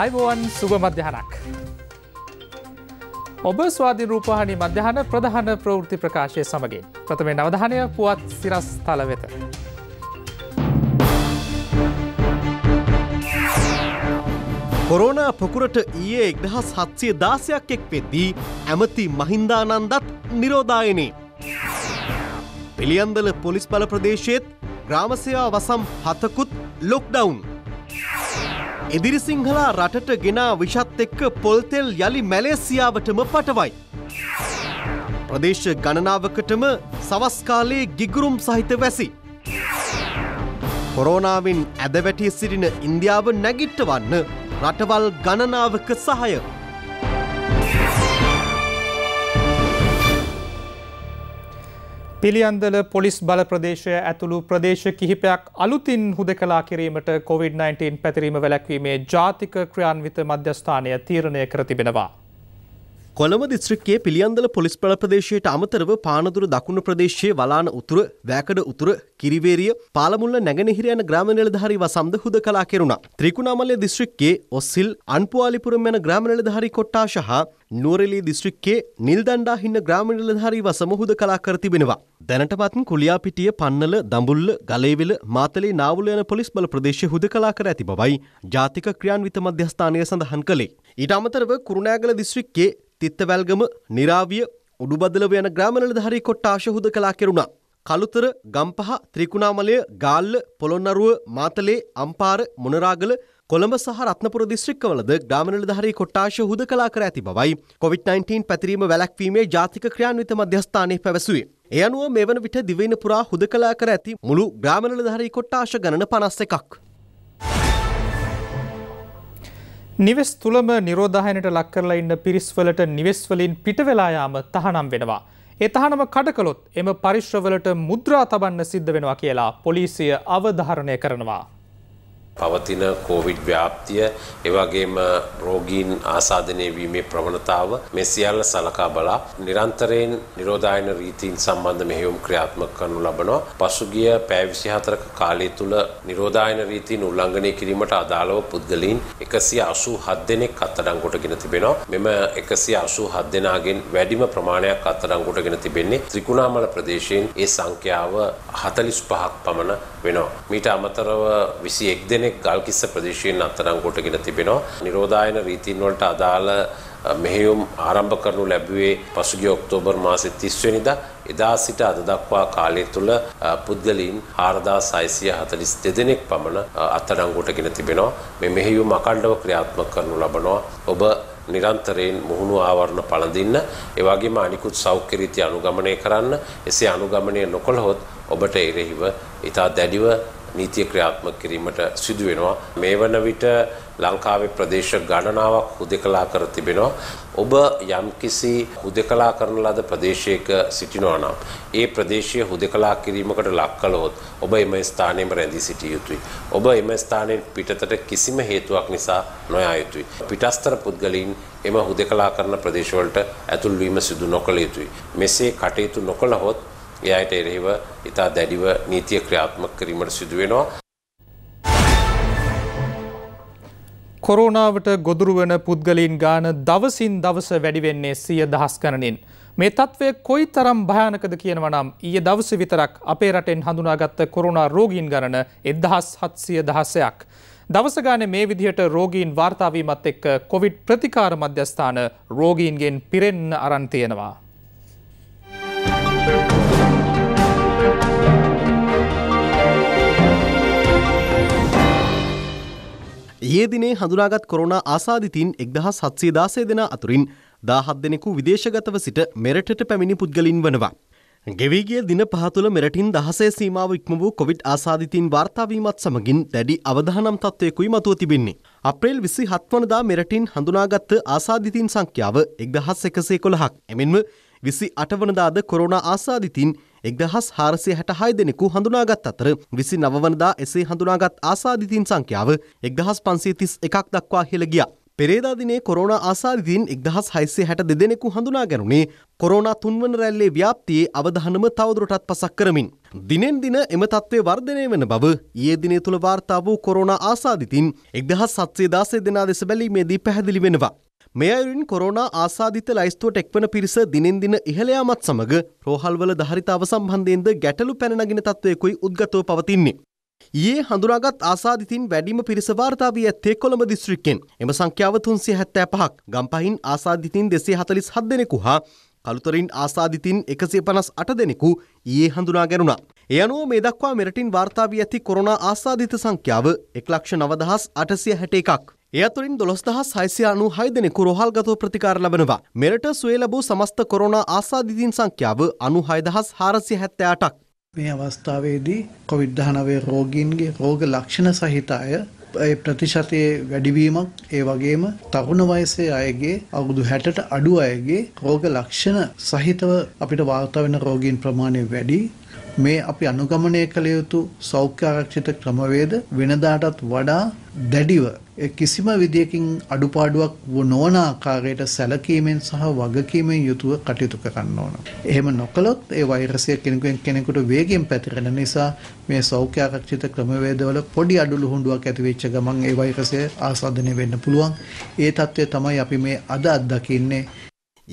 අයිබෝවන් සුභ මධ්‍යහනක්. ඔබ ස්වාධි රූපහනි මධ්‍යහන ප්‍රධාන ප්‍රවෘති ප්‍රකාශය සමගින් ප්‍රථමේ නවධානය පුවත් සිරස් තල වෙත. කොරෝනා පොකුරට ඊයේ එක්දහස් හත්සිය දාසයක් එක් වෙද්දී ඇමති මහින්දානන්දත් නිරෝධායනේ. පිළියන්දල පොලිස් බල ප්‍රදේශයේත් ග්‍රාමසයා වසම් හතකුත් ලොක්ඩවුන්. එදිරි සිංහලා රටට ගෙනා විෂත් එක්ක පොල්තෙල් යළි මැලේසියාවටම පටවයි. ප්‍රදේශ ගණනාවකටම සවස්කාලයේ ගිගුරුම් සහිත වැසි. කොරෝනාවෙන් ඇදවැටී සිටින ඉන්දියාව නැගිට්ටවන්න රටවල් ගණනාවක සහය පිළියන්දල පොලිස් බල ප්‍රදේශය ඇතුළු ප්‍රදේශ කිහිපයක් අලුතින් හුද කලා කිරීමට COොVID-19 පැතිරීම වැලැක්වීමේ ජාතික ක්‍රියාන්විත මධ්‍යස්ථානය තීරණය කර තිබෙනවා. කොළඹ දිස්ත්‍රික්කයේ පිළියන්දල පොලිස් බල ප්‍රදේශයට අමතරව පානදුර දකුණු ප්‍රදේශයේ වලාන උතුර, වැකඩ උතුර, කිරිවේරිය, පාලමුල්ල නැගෙනහිර යන ග්‍රාම නිලධාරීව සමද හුදකලා කෙරුණා. ත්‍රිකුණාමලය දිස්ත්‍රික්කයේ ඔස්සිල්, අන්පුවාලිපුරම් යන ග්‍රාම නිලධාරී කොට්ටාශ හා නුවරඑළිය දිස්ත්‍රික්කයේ නිල්දණ්ඩා හින්න ග්‍රාම නිලධාරීව සමහුදකලා කර තිබෙනවා. දැනටමත් කුලියාපිටිය, පන්නල, දඹුල්ල, ගලේවිල, මාතලේ නාවුල යන පොලිස් බල ප්‍රදේශ හුදකලා කර ඇති බවයි ජාතික ක්‍රියාන්විත මධ්‍යස්ථානය සඳහන් කළේ. ඊට අමතරව කුරුණෑගල දිස්ත්‍රික්කයේ තිත්තවැල්ගම, නිරාවිය, උඩුබදලව යන ග්‍රාමවල දහරී කොට්ටාශ හුදකලා කෙරුණා. කළුතර, ගම්පහ, ත්‍රිකුණාමලය, ගාල්ල, පොළොන්නරුව, මාතලේ, අම්පාර, මොනරාගල, කොළඹ සහ රත්නපුර දිස්ත්‍රික්කවලද ග්‍රාමනිලධාරී කොට්ටාශය හුදකලා කර ඇති බවයි කොවිD-19 පැතිරීම වැළැක්වීමේ ජාතික ක්‍රියාන්විත මධ්‍යස්ථානයේ පැවසුවේ. ඒ අනුව මේ වන විට දිවයින පුරා හුදකලා කර ඇති මුළු ග්‍රාමනිලධාරී කොට්ටාශ ගණන 51ක්. නිවෙස් තුළම නිරෝධායනයට ලක් කරලා ඉන්න පිරිස්වලට නිවෙස් වලින් පිට වෙලා යාම තහනම් වෙනවා. ඒ තහනම කඩ කළොත් එම පරිශ්‍රවලට මුද්‍රා තබන්න සිද්ධ වෙනවා කියලා පොලිසිය අවධාරණය කරනවා. පවතින කෝවිඩ් ව්‍යාප්තිය එවගේම රෝගීන් ආසාධනය වීමේ ප්‍රවණතාව මේ සියල්ල සලකා බලා නිරන්තරයෙන් නිරෝධායන රීතීන් සම්බන්ධ මෙහෙයුම් ක්‍රියාත්මක කරනු ලබනවා. පසුගිය පැය 24ක කාලය තුල නිරෝධායන රීතීන් උල්ලංඝනය කිරීමට අදාළව පුද්ගලයන් 187 දෙනෙක් අත්අඩංගුවටගෙන තිබෙනවා. මෙම 187 දෙනාගෙන් වැඩිම ප්‍රමාණයක් අත්අඩංගුවටගෙන තිබෙන්නේ ත්‍රිකුණාමල ප්‍රදේශයෙන්. ඒ සංඛ්‍යාව 45ක් පමණ වෙනවා. මීට අමතරව 21 දෙනෙක් දෙනෙක් ගල්කිස්ස ප්‍රදේශයෙන් අත්තරං කොටගෙන තිබෙනවා. නිරෝධායන රීතීන් වලට අදාළ මෙහෙයුම් ආරම්භ කරනු ලැබුවේ පසුගිය ඔක්තෝබර් මාසේ 30 වෙනිදා එදා සිට අද දක්වා කාලය තුල පුද්ගලයන් 4642 දෙනෙක් පමණ අත්අඩංගුවටගෙන තිබෙනවා. මේ මෙහෙයුම් අකණ්ඩව ක්‍රියාත්මක කරනු ලබනවා. ඔබ නිරන්තරයෙන් මුහුණු ආවරණ පළඳින්න ඒ වගේම අනිකුත් සෞඛ්‍ය රීති අනුගමනය කරන්න එසේ අනුගමනය නොකළහොත් ඔබට එරෙහිව ඊට දැඩිව නීතිය ක්‍රියාත්මක කිරීමට සිදු වෙනවා. මේ වන විට ලංකාවේ ප්‍රදේශ ගණනාවක් හුදකලා කර තිබෙනවා. ඔබ යම්කිසි හුදකලා කරන ලද ප්‍රදේශයක සිටිනවා නම් ඒ ප්‍රදේශය හුදකලා කිරීමකට ලක් කළොත් ඔබ එම ස්ථානයේම රැඳී සිටිය යුතුයි. ඔබ එම ස්ථානයෙන් පිටතට කිසිම හේතුවක් නිසා නොයා යුතුයි. පිටස්තර පුද්ගලයින් එම හුදකලා කරන ප්‍රදේශවලට ඇතුල් වීම සිදු නොකළ යුතුයි. මෙසේ කටයුතු නොකළහොත් ඒ අයට එරෙහිව ඉතා දැඩිව නීතිය ක්‍රියාත්මක කිරීමට සිදු වෙනවා. කොරෝනාවට ගොදුරු වන පුද්ගලින් ගාන දවසින් දවස වැඩිවෙන්නේ සිය දහස් ගණනින්. මේ තත්ත්වය කොයි තරම් භයානකද කියනවනම් ඊය දවස විතරක් අපේ රටෙන් හඳුනාගත්ත කොරුණා රෝගීන් ගණන එදහස් හත්සිය දහසයක්. දවසගාන මේ විදිහට රෝගීන් වාර්තාාවීමත් එක්ක කොවිඩ් ප්‍රතිකාර මධ්‍යස්ථාන රෝගීන්ගෙන් පිරෙන්න අරන් තියෙනවා. ඒ දිනේ හඳුනාගත් කොරුණා ආසාධිතීන් එක්දහස් හත්සේ දාසය දෙෙන අතුරින් දාහත් දෙනෙකු විදේශගතව සිට මෙරටට පැමිණි පුද්ගලින් වනවා. ගෙවීගේ දින පහතුළ මෙරටින් දහසේ සීමාව ඉක්ම වූ කොවිඩ් ආසාධිතීන් වාර්තාාවීමත් සමගින් දැඩි අවධානම් තත්වයකුයි මතුව තිබින්නේ. අප්‍රේල් විසි හත්වනදා මෙරටින් හඳුනාගත්ත ආසාධිතීන් සංඛ්‍යාව එක්දහස් එකසේ කොළහක් එමෙන්ම විසි අටවනදාද කොරුණා ආසාධිතීන් එක්දහස් හාරසිය හැට හය දෙනෙකු හඳුනාගත් අතර විසි නවවනදා එසේ හඳුනාගත් ආසාධිතීන් සංඛ්‍යාව එක්දහස් පන්සේතිස් එකක් දක්වා හෙළගිය. පෙරේදාදිනේ කොරෝණ ආසාධිතීන් එක්දහස් හයිසේ හැට දෙදෙනෙකු හඳුනා ගැනුණේ කොරෝනා තුන්වන රැල්ලේ ව්‍යාප්තියේ අවධානම තවදුරටත් පසක් කරමින්. දිනෙන් දින එම තත්ත්වය වර්ධනය වන බව ඊයේ දිනේ තුළ වාර්තා වූ කොරෝනා ආසාධිතීන් එක්දහස් සත්සේ දාසේ දෙනා දෙස බැලීමේදී පැහැදිලි වෙනවා. මේ අයුරින් කොරෝනා ආසාධිත ලයිස්තුවට එක්වන පිරිස දිනෙන් දින ඉහළ යාමත් සමග රෝහල්වල ධාරිතාව සම්බන්ධයෙන්ද ගැටලු පැන නගින තත්වයකුයි උද්ගතව පවතින්නේ. ඊයේ හඳුනාගත් ආසාධිතින් වැඩිම පිරිස වාර්තා වී ඇත්තේ කොළඹ දිස්ත්‍රික්කෙන්. එම සංඛ්‍යාව 375ක්. ගම්පහින් ආසාධිතින් 247 දෙනෙකු හා කළුතරින් ආසාධිතින් 158 දෙනෙකු ඊයේ හඳුනා ගැනුණා. ඒ අනුව මේ දක්වා මෙරටින් වාර්තා වී ඇති කොරෝනා ආසාධිත සංඛ්‍යාව 1,09,861ක්. ඒ අතුරින් 12696 දෙනෙකු රෝහල්ගතව ප්‍රතිකාර ලබනවා. මෙරට සුවේ ලැබූ සමස්ත කොරෝනා ආසාදිතින් සංඛ්‍යාව 96478ක්. මේ අවස්ථාවේදී COVID-19 රෝගීන්ගේ රෝග ලක්ෂණ සහිත අය ඒ ප්‍රතිශතයේ වැඩිවීමක් ඒ වගේම තරුණ වයසේ අයගේ අවුරුදු 60ට අඩු අයගේ රෝග ලක්ෂණ සහිතව අපිට වාර්තා වෙන රෝගීන් ප්‍රමාණය වැඩි මේ අපි අනුගමනය කළ යුතු සෞඛ්‍ය ආරක්ෂිත ක්‍රමවේද වෙනදාටත් වඩා දැඩිව කිසිම විදියකින් අඩුපාඩුවක් නොවන ආකාරයට සැලකීමෙන් සහ වගකීමෙන් යුතුව කටයුතු කරන්න ඕන. එහෙම නොකළොත් ඒ වෛරසය කෙනෙකුෙන් කෙනෙකුට වේගෙන් පැතිරෙන නිසා මේ සෞඛ්‍ය ආරක්ෂිත ක්‍රමවේදවල පොඩි අඩුලුහුඬුවක් ඇති වෙච්ච ගමන් ඒ වෛරසය ආසාදනය වෙන්න පුළුවන්. ඒ తත්වය තමයි අපි මේ අද අත්දකින්නේ.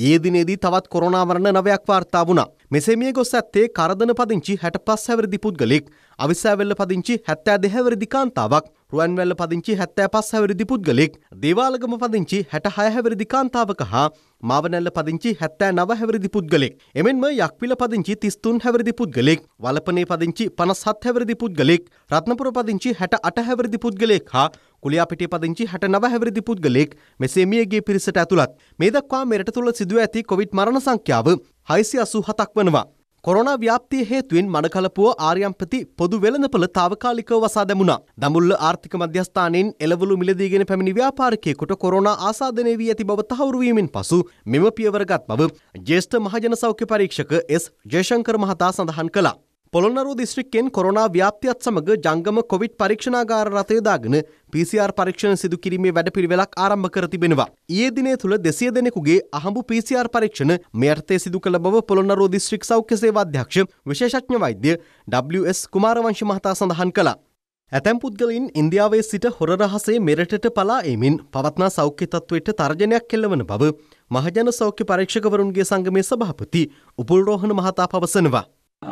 ඒ දිනේදී තවත් කොරෝනා මරණ නවයක් වාර්තා වුණා. මෙසේ මිය ගොස් ඇත්තේ කරදන පදිංචි 65 හැවිරිදි පුද්ගලෙක්, අවිසෑවෙල්ල පදිංචි 72 හැවිරිදි කාන්තාවක්, රුවන්වැල්ල පදිංචි 75 හැවිරිදි පුද්ගලෙක්, දේවාලගම පදිංචි 66 හැවිරිදි කාන්තාවක හා මාවනැල්ල පදිංචි 79 හැවිරිදි පුද්ගලෙක්, එමෙන්ම යක්විල පදිංචි 33 හැවිරිදි පුද්ගලෙක්, වලපනේ පදිංචි 57 හැවිරිදි පුද්ගලෙක්, රත්නපුර පදිංචි 68 හැවිරිදි පුද්ගලෙක් හා කුලියා පිටිය පදිංචි 69 හැවිරිදි පුද්ගලෙක් මෙසේ මියගිය පිරිසට ඇතුළත්. මේ දක්වා මෙරට තුළ සිදුව ඇති කොවිඩ් මරණ සංඛ්‍යාව 687ක් වනවා. කොරෝනා ව්‍යාප්තිය හේතුවෙන් මඩකලපුව ආර්යම්පති පොදු වෙළඳපළ తాවකාලිකව වසා දැමුණා. දඹුල්ල ආර්ථික මධ්‍යස්ථානයෙන් එළවලු මිලදීගෙන පැමිණි ව්‍යාපාරිකයෙකුට කොරෝනා ආසාදනය වී ඇති බව තහවුරු වීමෙන් පසු මෙම පියවරගත් බව ජ්‍යෙෂ්ඨ මහජන සෞඛ්‍ය පරීක්ෂක එස් ජයශංකර මහතා සඳහන් කළා. පොළොන්නරුව දිස්ත්‍රික්කයෙන් කොරෝනා ව්‍යාප්තියත් සමග ජංගම කොවිඩ් පරීක්ෂණාගාර රථය දාගෙන PCR පරීක්ෂණ සිදු කිරීමේ වැඩපිළිවෙලක් ආරම්භ කර තිබෙනවා. ඊයේ දිනය තුල 200 දෙනෙකුගේ අහඹු PCR පරීක්ෂණ මේ අර්ථයේ සිදු කළ බව පොළොන්නරුව දිස්ත්‍රික් සෞඛ්‍ය සේවා අධ්‍යක්ෂ විශේෂඥ වෛද්‍ය WS කුමාරවංශ මහතා සඳහන් කළා. ඇතැම් පුද්ගලින් ඉන්දියාවේ සිට හොර රහසේ මෙරටට පලා එමින් පවත්නා සෞඛ්‍ය තත්ත්වයට තර්ජනයක් කෙල්ලවන බව මහජන සෞඛ්‍ය පරීක්ෂකවරුන්ගේ සංගමේ සභාපති උපුල් රෝහණ මහතා පවසනවා.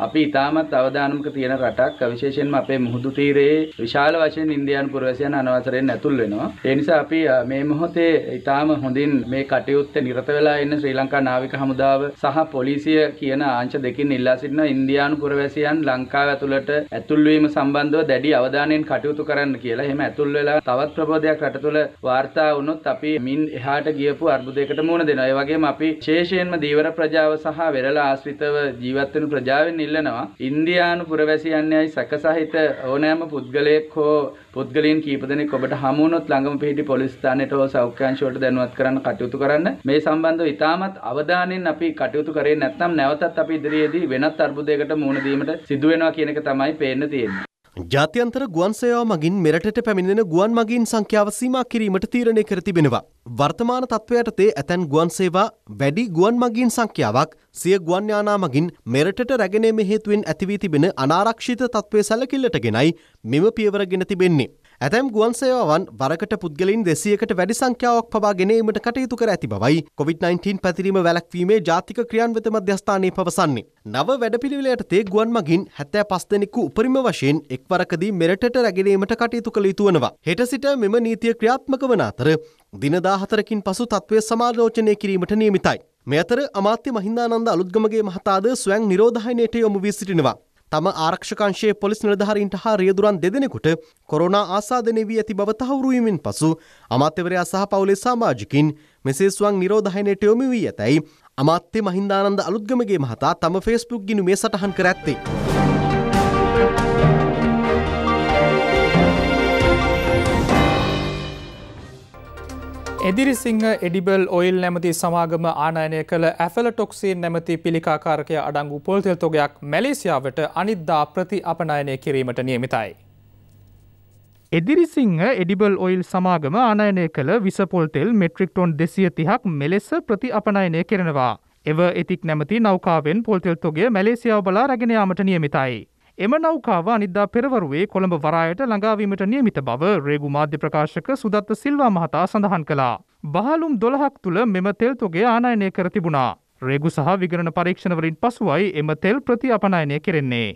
අපි ඉතාමත් අවදානමක තියෙන රටක් විශේෂයෙන්ම අපේ මුහුදු තීරයේ විශාල වශයෙන් ඉන්දියානු පුරවැසියන් අනවසරයෙන් ඇතුල් වෙනවා. ඒ නිසා අපි මේ මොහොතේ ඉතාම හොඳින් මේ කටයුත්ත නිරත වෙලා ඉන්න ශ්‍රී ලංකා නාවික හමුදාව සහ පොලිසිය කියන අංශ දෙකින් ඉල්ලා සිටින ඉන්දියානු පුරවැසියන් ලංකාව ඇතුළට ඇතුල් වීම සම්බන්ධව දැඩි අවධානයෙන් කටයුතු කරන්න කියලා. එහෙම ඇතුල් වෙලා තවත් ප්‍රබෝධයක් රට තුළ වාර්තා වුණොත් අපි මින් එහාට ගියපු අර්බුදයකට මුහුණ දෙනවා. ඒ වගේම අපි විශේෂයෙන්ම දීවර ප්‍රජාව සහ වෙරළ ආශ්‍රිතව ජීවත් වෙන ප්‍රජාවෙන් ඉල්ලනවා ඉන්දියානු පුරවැසියන්යයි සැකසහිත ඕනෑම පුද්ගලයෙක් හෝ පුද්ගලයන් කීප දෙනෙක් ඔබට හමු වුණොත් ළඟම පිහිටි පොලිස් ස්ථානයට හෝ සෞඛ්‍ය අංශයට දැනුවත් කරන්න කටයුතු කරන්න මේ සම්බන්ධව ඉතාමත් අවධානයෙන් අපි කටයුතු කරේ නැත්නම් නැවතත් අපි ඉදිරියේදී වෙනත් අර්බුදයකට මුහුණ දීමට සිදු වෙනවා කියන එක තමයි පේන්න තියෙන්නේ ජාත්‍යන්තර ගුවන් සේවා මගින් මෙරටට පැමිණෙන ගුවන් මගින් සංඛ්‍යාව සීමා කිරීමට තීරණය කර තිබෙනවා. වර්තමාන තත්ත්වයටතේ ඇතැන් ගුවන් සේවා වැඩි ගුවන් මගින් සංඛ්‍යාවක් සිය ගුවන් යානා මගින් මෙරටට රැගෙනීම හේතුවෙන් ඇතිවී තිබෙන අනාරක්ෂිත තත්ත්වය සැලකිල්ලට ගෙනයි මෙම පියවර ගෙන තිබෙන්නේ. ඇතැම් ගුවන් සේවාවන් වරකට පුද්ගලින් දෙසියකට වැඩි සංඛ්‍යාවක් පවා ගෙනීමට කටයුතු කර ඇති බවයි COVID-19 පැතිරීම වැළැක්වීමේ ජාතික ක්‍රියාන්විත මධ්‍යස්ථානයේ පවසන්නේ. නව වැඩපිළිවෙලයට තේ ගුවන් මගින් 75 දෙනෙකු උපරිම වශයෙන් එක්වරකදී මෙරටට රැගෙනීමට කටයුතු කළ යුතු වනවා. හෙට සිට මෙම නීතිය ක්‍රියාත්මක වන අතර දින 14කින් පසු තත්ත්වය සමාලෝචනය කිරීමට නියමිතයි. මේ අතර අමාත්‍ය මහින්දානන්ද අලුත්ගමගේ මහතාද ස්වයං නිරෝධායනයට යොමු වී සිටිනවා. තම ආරක්ෂකංශයේ පොලිස් නිලධාරීන්ට හා රියදුරන් දෙදෙනෙකුට කොරෝනා ආසාදනය වී ඇති බව තහවුරුවීමෙන් පසු අමාත්‍යවරයා සහ පවුලේ සමාජිකින් මෙසේ ස්වං නිරෝධහයනයට යොමු වී ඇතැයි අමාත්‍ය මහින්දානන්ද අලුත්ගමගේ මහතා තම ෆේස්බුක් ගිනුමේ සටහන් කර ඇත්තේ. එදිරිසිංහ එඩිබල් ඔයිල් නැමති සමාගම ආනයනය කළ ඇෆල ටොක්සිීන් නැමති පිළිකාකාරකය අඩංගු පොල්තෙල් තොගයක් මැලේසියාවට අනිද්දා ප්‍රති අපනයනය කිරීමට නියමිතයි. එදිරිසිංහ එඩිබල් ඔයිල් සමාගම ආනයනය කළ විසපොල්තෙල් මෙට්‍රික්ටොන් දෙසිය තිහක් මෙලෙස ප්‍රති අපනයනය කරනවා. එව එතික් නැමති නෞකාවෙන් පොල්තෙල් තොගේ මැලේසියාව බලා රැගෙනයාමට නියමිතයි. එම නෞකාව අනිද්දා පෙරවරුවේ කොළඹ වරායට ළඟාවීමට නියමිත බව රේගු මාධ්‍ය ප්‍රකාශක සුදත්ත සිල්වා මහතා සඳහන් කළා. බහලුම් 12ක් තුල මෙම තෙල් තොගය ආනයනය කර තිබුණා. රේගු සහ විගණන පරීක්ෂණවලින් පසුවයි එම තෙල් ප්‍රතිඅපනයනය කෙරෙන්නේ.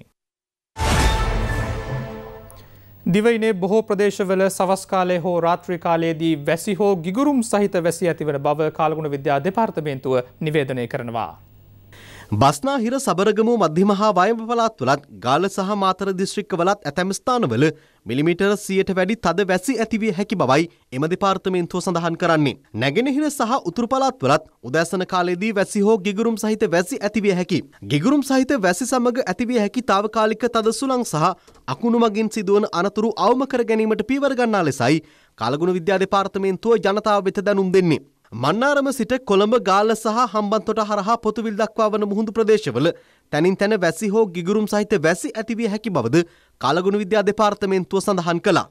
දිවයිනේ බොහෝ ප්‍රදේශවල සවස්කාලය හෝ රාත්‍රී කාලයේදී වැසි හෝ ගිගුරුම් සහිත වැසි ඇතිවන බව කාලගුණ විද්‍යා දෙපාර්තමේන්තුව නිවේදනය කරනවා. බස්නාහිර සබරගමු මධ්‍යම හා වයඹ පළාත් තුලත් ගාල්ල සහ මාතර දිස්ත්‍රික්කවලත් ඇතැම් ස්ථානවල මිලිමීටර 100ට වැඩි තද වැසි ඇතිවිය හැකි බවයි එම දෙපාර්තමේන්තුව සඳහන් කරන්නේ. නැගෙනහිර සහ උතුරු පළාත්වලත් උදෑසන කාලයේදී වැසි හෝ ගිගුරුම් සහිත වැසි ඇතිවිය හැකි. ගිගුරුම් සහිත වැසි සමග ඇතිවිය හැකි తాවකාලික තද සුළං සහ අකුණු මගින් සිදුවන අනතුරු අවම කර ගැනීමට පියවර ගන්නා ලෙසයි කලගුණ විද්‍යා දෙපාර්තමේන්තුව ජනතාව වෙත දැනුම් දෙන්නේ. මන්නාරම සිට කොළඹ ගාල්ල සහ හම්බන්තොට හරහා පොතුවිල් දක්වා වන මුහුදු ප්‍රදේශවල තැනින් තැන වැසි හෝ ගිගුරුම් සහිත වැසි ඇතිවිය හැකි බවද කලගුණ විද්‍යා දෙපාර්තමේන්තුව සඳහන් කළා.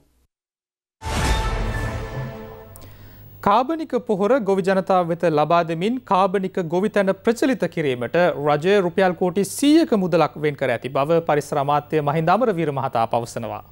කාබනික පොහොර ගොවි ජනතාව වෙත ලබා දෙමින් කාබනික ගොවිතැන ප්‍රචලිත කිරීමට රජය රුපියල් කෝටි 100ක මුදලක් වෙන් කර ඇති බව පරිසර අමාත්‍ය මහින්ද අමරවීර මහතා පවසනවා.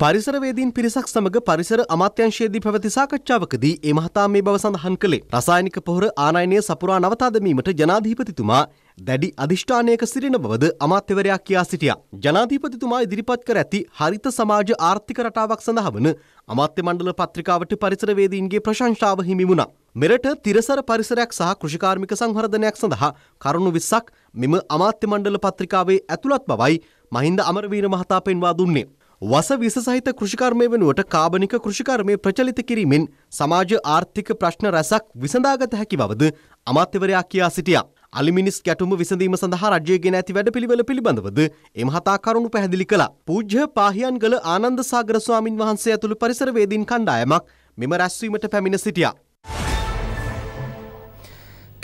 පරිසරවේදීන් පිරිසක් සමඟ පරිසර අමාත්‍යංශයේදී පැවති සාකච්ඡාවකදී ඒ මහතා මේ බව සඳහන් කළේ. රසායනික පොහොර ආනයනය සපුරා නවතා දැමීමට ජනාධිපතිතුමා දැඩි අධිෂ්ඨානයක සිටින බවද අමාත්‍යවරයා කියා සිටියා. ජනාධිපතිතුමා ඉදිරිපත් කර ඇති හරිත සමාජ ආර්ථික රටාවක් සඳහා වන අමාත්‍ය මණ්ඩල පත්‍රිකාවට පරිසරවේදීන්ගේ ප්‍රශංසාව හිමි වුණා. මෙරට තිරසර පරිසරයක් සහ කෘෂිකාර්මික සංවර්ධනයක් සඳහා කරුණු 20ක් මෙම අමාත්‍ය මණ්ඩල පත්‍රිකාවේ ඇතුළත් බවයි මහින්ද අමරවීර මහතා පෙන්වා දුන්නේ. වස විස සහිත කෘෂිකර්මය වෙනුවට කාබනික කෘෂිකර්මය ප්‍රචලිත කිරීමෙන් සමාජ ආර්ථික ප්‍රශ්න රැසක් විසඳාගත හැකි බවද අමාත්‍යවරයා කියා සිටියා. අලිමිනිස් ගැටුම විසඳීම සඳහා රජය ගෙන ඇති වැඩපිළිවෙල පිළිබඳවද එමහතා කරුණු පැහැදිලි කළා. පූජ්‍ය පාහියන්ගල ආනන්ද සාගර ස්වාමින් වහන්සේ ඇතුළු පරිසරවේදීන් කණ්ඩායමක් මෙම රැස්වීමට පැමිණ සිටියා.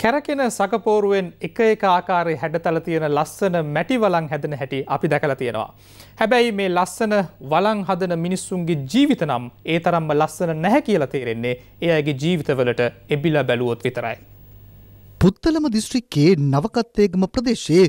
කැරකෙන සකපෝරුවෙන් එක එක ආකාරයේ හැඩතල තියෙන ලස්සන මැටි වලං හැදෙන හැටි අපි දැකලා තියෙනවා. හැබැයි මේ ලස්සන වලං හදන මිනිස්සුන්ගේ ජීවිත නම් ඒ තරම්ම ලස්සන නැහැ කියලා තේරෙන්නේ ඒ අයගේ ජීවිතවලට එබිලා බැලුවොත් විතරයි. පුත්තලම දිස්ත්‍රික්කයේ නවකත්තේගම ප්‍රදේශයේ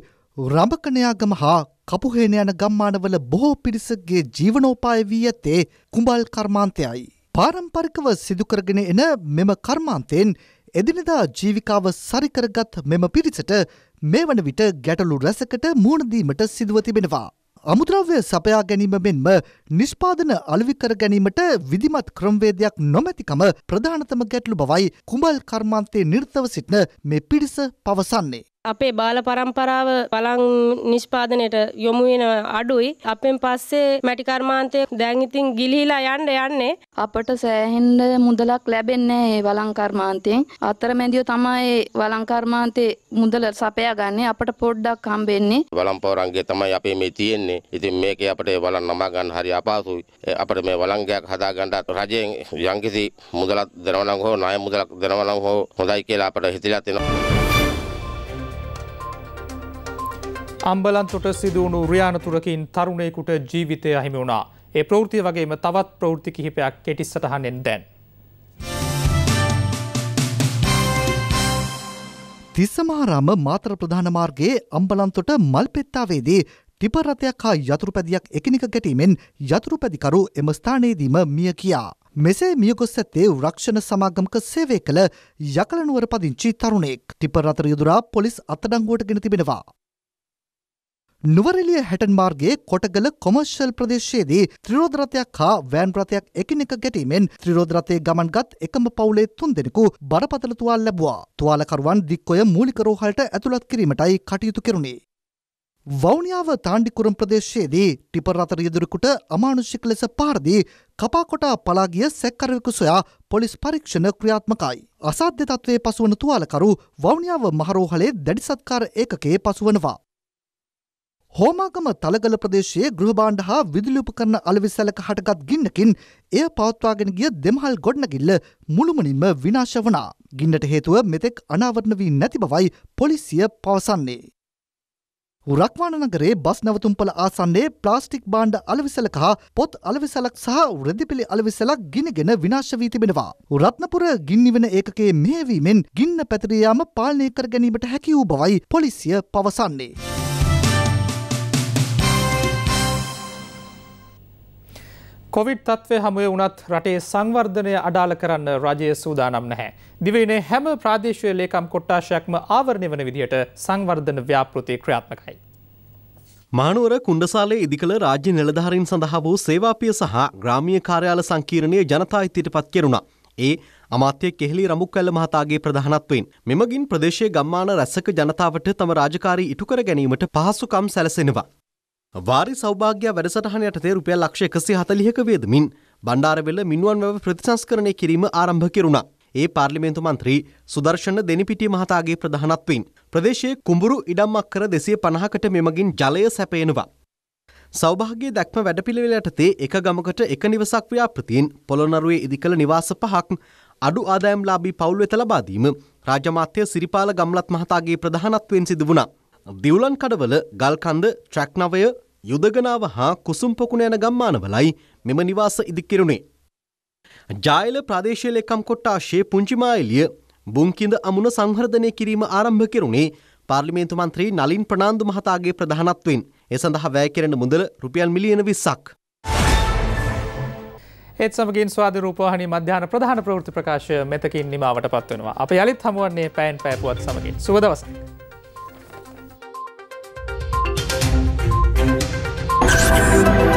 රඹකණයාගම හා කපුහේන යන ගම්මානවල බොහෝ පිරිසගේ ජීවනෝපාය වී ඇත්තේ කුඹල් කර්මාන්තයයි. පාරම්පරිකව සිදුකරගෙන එන මෙම කර්මාන්තයෙන් එදිනෙදා ජීවිකාව සරිකරගත් මෙම පිරිසට මේ වන විට ගැටලු රැසකට මුහුණදීමට සිදුව තිබෙනවා. අමුද්‍රව්‍ය සපයා ගැනීම මෙන්ම නිෂ්පාදන අලවිකර ගැනීමට විධිමත් ක්‍රම්වේදයක් නොමැතිකම ප්‍රධානතම ගැටලු බවයි කුඹල් කර්මාන්තයේ නිර්තව සිටින මේ පිරිස පවසන්නේ. අපේ බාල පරම්පරාව පළං නිෂ්පාදනයට යොමු වෙන අඩුයි. අපෙන් පස්සේ මැටි කර්මාන්තය දැන් ඉතින් ගිලිහිලා යන්න යන්නේ. අපට සෑහෙන්න මුදලක් ලැබෙන්නේ නැහැ වළං කර්මාන්තයෙන්. අතරමැදියෝ තමයි වළං කර්මාන්තේ මුදල සපයාගන්නේ. අපට පොඩ්ඩක් හම්බෙන්නේ. වළං පවරංගේ තමයි අපේ මේ තියෙන්නේ. ඉතින් මේකේ අපිට වළං නමා ගන්න හරි අපහසුයි. අපිට මේ වළංගයක් හදාගන්න රජයෙන් යම්කිසි මුදලක් දෙනවා නම් හෝ ණය මුදලක් දෙනවා නම් හෝ හොඳයි කියලා අපිට හිතලා තියෙනවා. අම්බලන්තොට සිදුවුණු රුයානතුරකින් තරුණයකුට ජීවිතය අහිමි වුණා. ඒ ප්‍රෘතිය වගේම තවත් ප්‍රෘති කිහිපයක් කෙටිස් සටහනෙන් දැන්. තිස්සමාරාම මාතර ප්‍රධාන මාර්ගයේ අම්බලන්තොට මල් පෙත්තාවේදී ටිපරථයක් හා යතුරුපැදියක් එකනික ගැටීමෙන් යතුරුපැදිකරු එම ස්ථානයේදීම මිය කියා. මෙසේ මියගොස් ඇත්තේ රක්ෂණ සමාගමක සේවය කළ යකලනුවර පදිංචි තරුණෙක් ටිපරතර යුදුරා පොලිස් අත්තඩංගුවට ගෙන තිබෙනවා. නුවරලිය හැටන් මාර්ගයේ කොටගල කොමර්ශල් ප්‍රදේශයේදී ත්‍රරෝධරතයක් හා වෑන් රථයක් එකිනෙක ගැටීමෙන් ත්‍රරෝධරතය ගමන්ගත් එකම පවුලේ තුන් දෙෙනෙකු බරපතල තුවාල් ලැබවා තුවාලකරුවන් දික්කොය මූලිකරෝහලට ඇතුළත් කිරීමටයි කටයුතු කෙරුණේ. වෞනියාව තාණ්ඩිකුරම් ප්‍රදේශයේදී ටිපර් රථ රියදුරෙකුට අමානුෂික ලෙස පාරදී කපාකොටා පලාගිය සැක්කරවෙකු සොයා පොලිස් පරීක්ෂණ ක්‍රියාත්මකයි. අසාධ්‍ය තත්ත්වයේ පසුවන තුවාලකරු වෞනියාව මහරෝහලේ දැඩි සත්කාර ඒකකයේ පසුවනවා. හෝමාගම තලගල ප්‍රදේශයේ ගෘහබාණ්ඩ හා විදුලිපකරන අලවිසැලක හටගත් ගින්නකින් එය පවත්වාගෙන ගිය දෙමහල් ගොඩනගිල්ල මුළුමනින්ම විනාශ වනා. ගින්නට හේතුව මෙතෙක් අනාවරණ වී නැති බවයි පොලිසිය පවසන්නේ. රක්වාණනගරේ බස් නැවතුම්පල ආසන්නේ ප්ලාස්ටික් බාණ්ඩ අලවිසලක හා පොත් අලවිසලක් සහ රෙදිපිලි අලවිසලක් ගිනිගෙන විනාශ වී තිබෙනවා. රත්නපුර ගින්නිවෙන ඒකකේ මෙහෙවීමෙන් ගින්න පැතිරියයාම පාලනය කර ගැනීමට හැකි වූ බවයි පොලිසිය පවසන්නේ. කොවිඩ් තත්ත්වය හමුවේ වුණත් රටේ සංවර්ධනය අඩාල කරන්න රජය සූදානම් නැහැ. දිවයිනේ හැම ප්‍රාදේශය ලේකම් කොට්ටාශයක්ම ආවරණය වන විදිහට සංවර්ධන ව්‍යාපෘති ක්‍රියාත්මකයි. මානුවර කුණ්ඩසාලේ ඉදිකළ රාජ්‍ය නිලධහරින් සඳහා වූ සේවාපිය සහ ග්‍රාමිය කාර්යාල සංකීරණය ජනතා ඉතිට පත් කෙරුණා. ඒ අමාත්‍ය කෙහෙලි රමුක්කල්ල මහතාගේ ප්‍රධානත්වයෙන් මෙමගින් ප්‍රදේශයේ ගම්මාන රැස්සක ජනතාවට තම රාජකාරී ඉටුකර ගැනීමට පහසුකම් සැලසෙනවා. වාරි සෞභාග්‍ය වැඩසටහන යටතේ රුපියල් ලක්ෂ 140ක වේදමින් බණ්ඩාරවෙල මිනුවන් වැව ප්‍රතිසංස්කරණය කිරීම ආරම්භ කෙරුණා. ඒ පාර්ලිමේන්තු මන්ත්‍රී සුදර්ශන දෙනිපිටිය මහතාගේ ප්‍රධානත්වයෙන් ප්‍රදේශයේ කුඹුරු ඉඩම්මක් කර 250කට මෙමගින් ජලය සැපයනවා. සෞභාග්‍ය දැක්ම වැඩපිළිවෙල යටතේ එක ගමකට එක නිවසක් ව්‍යාපෘතියෙන් පොළොනරුවේ ඉදිකළ නිවාස පහක් අඩු ආදායම්ලාභී පවුල් වෙත ලබා දීම රාජමාත්‍ය සිරිපාල ගම්ලත් මහතාගේ ප්‍රධානත්වයෙන් සිදු වුණා. දිවුලන් කඩවල ගල්කන්ද ට්‍රැක් නවය යුදගනාව හා කුසුම්පොකුණ යන ගම්මානවලයි මෙම නිවාස ඉදිකිරුණේ. ජායල ප්‍රදේශීය ලේකම් කොට්ටාශයේ පුංචිමායිලිය බුංකිඳ අමුණ සංවර්ධනය කිරීම ආරම්භ කෙරුණේ පාර්ලිමේන්තු මන්ත්‍රී නලින් ප්‍රනාන්දු මහතාගේ ප්‍රධානත්වයෙන්. ඒ සඳහා වැය කෙරෙන මුදල රුපියල් මිලියන 20ක්. ඒත් සමගින් ස්වාධ රූපවාහනි මධ්‍යාන ප්‍රධාන ප්‍රෘති ප්‍රකාශ මෙතකින් නිමාවට පත්වෙනවා අප යළිත් හමුවන්නේ පැන් පැපුවත් සමගින් සුවදවසක්. Podcast.